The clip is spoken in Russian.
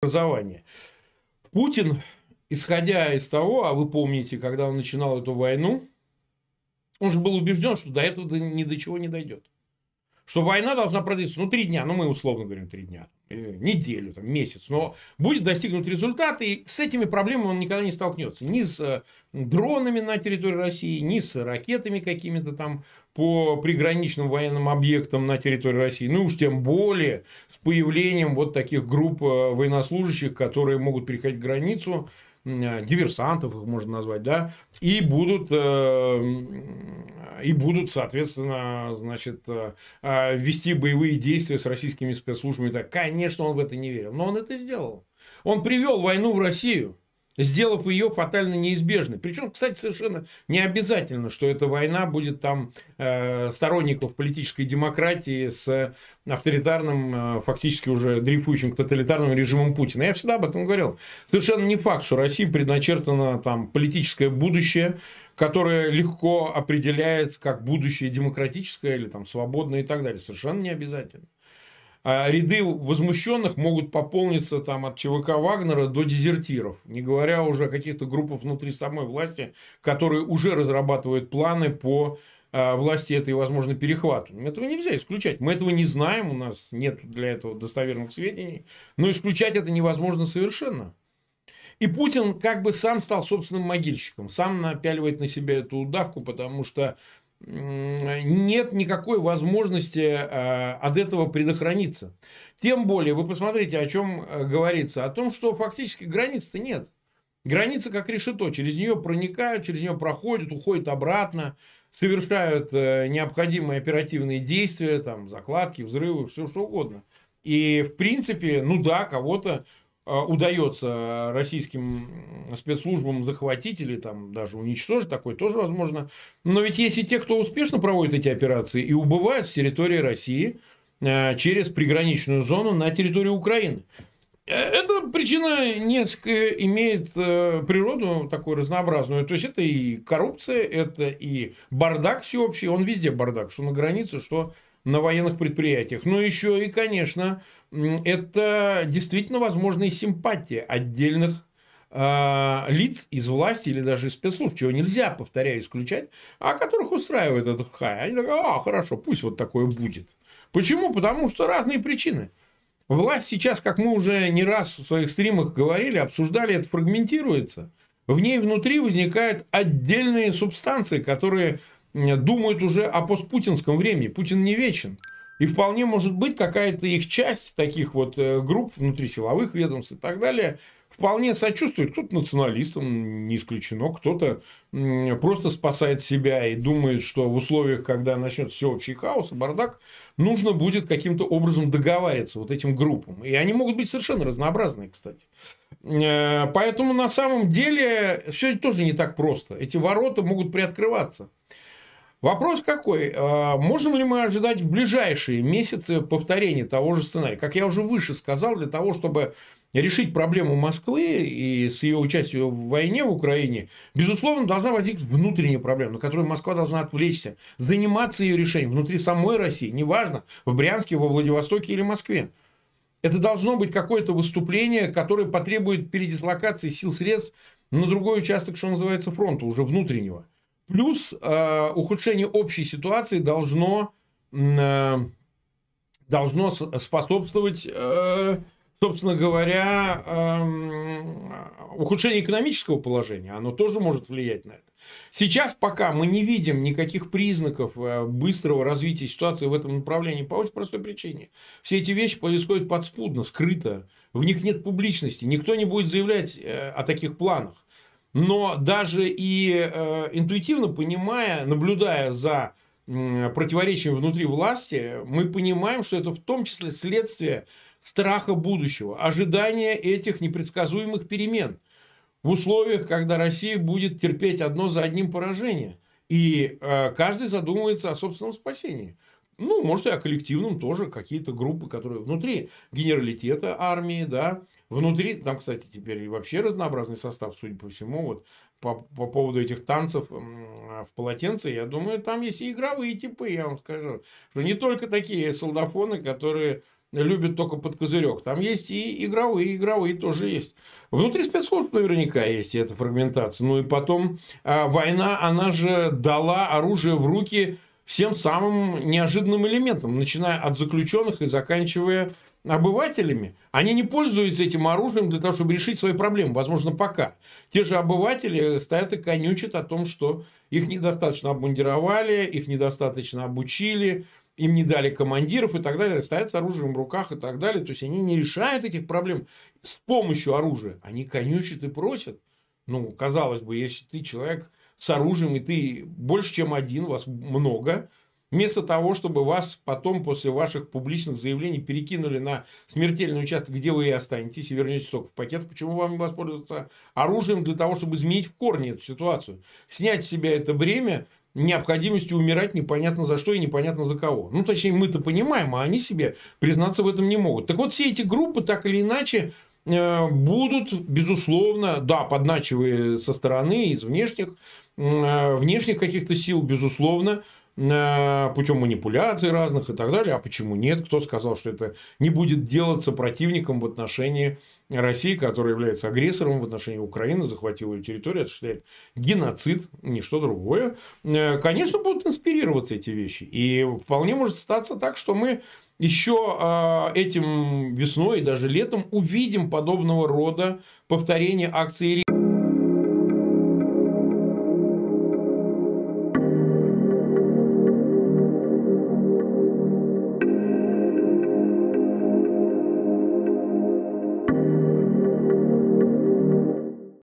образования. Путин, исходя из того, а вы помните, когда он начинал эту войну, он же был убежден, что до этого ни до чего не дойдет. Что война должна продлиться, ну, три дня, ну, мы условно говорим три дня, неделю, там, месяц, но будет достигнут результат, и с этими проблемами он никогда не столкнется. Ни с э, дронами на территории России, ни с ракетами какими-то там по приграничным военным объектам на территории России. Ну уж тем более с появлением вот таких групп э, военнослужащих, которые могут переходить границу, э, диверсантов их можно назвать, да, и будут, э, и будут соответственно, значит, вести боевые действия с российскими спецслужбами. Так, конечно, он в это не верил, но он это сделал. Он привел войну в Россию сделав ее фатально неизбежной. Причем, кстати, совершенно не обязательно, что эта война будет там э, сторонников политической демократии с авторитарным, э, фактически уже дрейфующим к тоталитарному режимом Путина. Я всегда об этом говорил. Совершенно не факт, что России предначертано там политическое будущее, которое легко определяется как будущее демократическое или там свободное и так далее. Совершенно не обязательно. А ряды возмущенных могут пополниться там от ЧВК Вагнера до дезертиров, не говоря уже о каких-то группах внутри самой власти, которые уже разрабатывают планы по а, власти этой и, возможно, перехвату. Этого нельзя исключать. Мы этого не знаем, у нас нет для этого достоверных сведений. Но исключать это невозможно совершенно. И Путин как бы сам стал собственным могильщиком, сам напяливает на себя эту удавку, потому что нет никакой возможности э, от этого предохраниться. Тем более, вы посмотрите, о чем э, говорится. О том, что фактически границ-то нет. Граница как решето. Через нее проникают, через нее проходят, уходят обратно, совершают э, необходимые оперативные действия, там, закладки, взрывы, все что угодно. И, в принципе, ну да, кого-то Э, удается российским спецслужбам захватить или там даже уничтожить, такое тоже возможно. Но ведь есть и те, кто успешно проводит эти операции и убывают с территории России э, через приграничную зону на территорию Украины. Э, эта причина несколько имеет природу такую разнообразную. То есть, это и коррупция, это и бардак всеобщий. Он везде бардак, что на границе, что на военных предприятиях. Но ну, еще и, конечно, это действительно возможные симпатии отдельных а, лиц из власти или даже из спецслужб, чего нельзя, повторяю, исключать, а которых устраивает этот хай. Они такие, а, хорошо, пусть вот такое будет. Почему? Потому что разные причины. Власть сейчас, как мы уже не раз в своих стримах говорили, обсуждали, это фрагментируется. В ней внутри возникают отдельные субстанции, которые Э, думают уже о постпутинском времени. Путин не вечен. И вполне может быть какая-то их часть таких вот э, групп внутри силовых ведомств и так далее вполне сочувствует. Кто-то националистам, не исключено, кто-то просто спасает себя и думает, что в условиях, когда начнется всеобщий хаос и бардак, нужно будет каким-то образом договариваться вот этим группам. И они могут быть совершенно разнообразные, кстати. Э, поэтому на самом деле все это тоже не так просто. Эти ворота могут приоткрываться. Вопрос какой? А, можем ли мы ожидать в ближайшие месяцы повторения того же сценария? Как я уже выше сказал, для того, чтобы решить проблему Москвы и с ее участием в войне в Украине, безусловно, должна возникнуть внутренняя проблема, на которую Москва должна отвлечься, заниматься ее решением внутри самой России, неважно, в Брянске, во Владивостоке или Москве. Это должно быть какое-то выступление, которое потребует передислокации сил средств на другой участок, что называется, фронта, уже внутреннего – Плюс э, ухудшение общей ситуации должно, э, должно способствовать, э, собственно говоря, э, ухудшению экономического положения. Оно тоже может влиять на это. Сейчас пока мы не видим никаких признаков э, быстрого развития ситуации в этом направлении по очень простой причине. Все эти вещи происходят подспудно, скрыто. В них нет публичности. Никто не будет заявлять э, о таких планах но даже и э, интуитивно понимая, наблюдая за э, противоречием внутри власти, мы понимаем, что это в том числе следствие страха будущего, ожидания этих непредсказуемых перемен в условиях, когда Россия будет терпеть одно за одним поражение. И э, каждый задумывается о собственном спасении. Ну, может, и о коллективном тоже какие-то группы, которые внутри генералитета армии, да, внутри, там, кстати, теперь вообще разнообразный состав, судя по всему, вот по, по поводу этих танцев а, в полотенце, я думаю, там есть и игровые типы, я вам скажу, что не только такие солдафоны, которые любят только под козырек. Там есть и игровые, и игровые тоже есть. Внутри спецслужб наверняка есть эта фрагментация. Ну и потом а, война, она же дала оружие в руки всем самым неожиданным элементом, начиная от заключенных и заканчивая обывателями. Они не пользуются этим оружием для того, чтобы решить свои проблемы. Возможно, пока. Те же обыватели стоят и конючат о том, что их недостаточно обмундировали, их недостаточно обучили, им не дали командиров и так далее. Стоят с оружием в руках и так далее. То есть, они не решают этих проблем с помощью оружия. Они конючат и просят. Ну, казалось бы, если ты человек – с оружием, и ты больше, чем один, вас много, вместо того, чтобы вас потом после ваших публичных заявлений перекинули на смертельный участок, где вы и останетесь, и вернетесь только в пакет, почему вам не воспользоваться оружием для того, чтобы изменить в корне эту ситуацию? Снять с себя это бремя необходимостью умирать непонятно за что и непонятно за кого. Ну, точнее, мы-то понимаем, а они себе признаться в этом не могут. Так вот, все эти группы так или иначе Э, будут, безусловно, да, подначивая со стороны, из внешних, э, внешних каких-то сил, безусловно, э, путем манипуляций разных и так далее. А почему нет? Кто сказал, что это не будет делаться противником в отношении России, которая является агрессором в отношении Украины, захватила ее территорию, осуществляет геноцид, ничто другое. Конечно, будут инспирироваться эти вещи. И вполне может статься так, что мы еще а, этим весной и даже летом увидим подобного рода повторение акции.